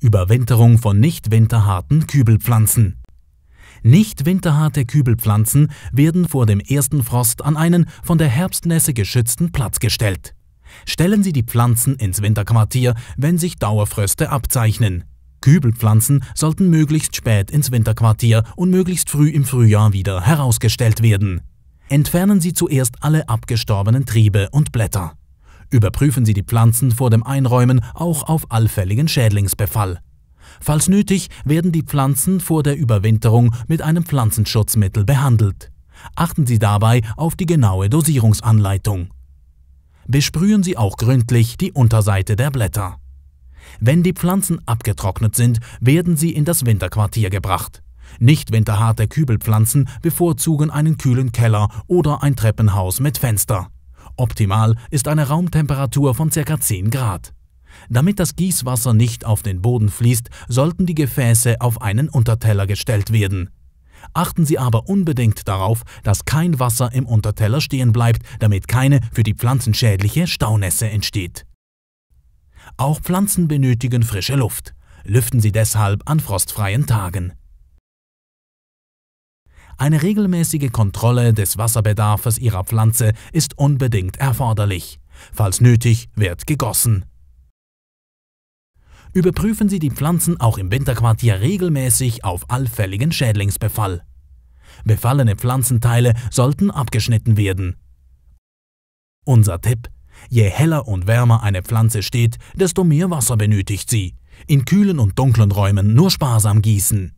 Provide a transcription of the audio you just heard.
Überwinterung von nicht winterharten Kübelpflanzen. Nicht winterharte Kübelpflanzen werden vor dem ersten Frost an einen von der Herbstnässe geschützten Platz gestellt. Stellen Sie die Pflanzen ins Winterquartier, wenn sich Dauerfröste abzeichnen. Kübelpflanzen sollten möglichst spät ins Winterquartier und möglichst früh im Frühjahr wieder herausgestellt werden. Entfernen Sie zuerst alle abgestorbenen Triebe und Blätter. Überprüfen Sie die Pflanzen vor dem Einräumen auch auf allfälligen Schädlingsbefall. Falls nötig, werden die Pflanzen vor der Überwinterung mit einem Pflanzenschutzmittel behandelt. Achten Sie dabei auf die genaue Dosierungsanleitung. Besprühen Sie auch gründlich die Unterseite der Blätter. Wenn die Pflanzen abgetrocknet sind, werden sie in das Winterquartier gebracht. Nicht winterharte Kübelpflanzen bevorzugen einen kühlen Keller oder ein Treppenhaus mit Fenster. Optimal ist eine Raumtemperatur von ca. 10 Grad. Damit das Gießwasser nicht auf den Boden fließt, sollten die Gefäße auf einen Unterteller gestellt werden. Achten Sie aber unbedingt darauf, dass kein Wasser im Unterteller stehen bleibt, damit keine für die Pflanzen schädliche Staunässe entsteht. Auch Pflanzen benötigen frische Luft. Lüften Sie deshalb an frostfreien Tagen. Eine regelmäßige Kontrolle des Wasserbedarfs ihrer Pflanze ist unbedingt erforderlich. Falls nötig, wird gegossen. Überprüfen Sie die Pflanzen auch im Winterquartier regelmäßig auf allfälligen Schädlingsbefall. Befallene Pflanzenteile sollten abgeschnitten werden. Unser Tipp. Je heller und wärmer eine Pflanze steht, desto mehr Wasser benötigt sie. In kühlen und dunklen Räumen nur sparsam gießen.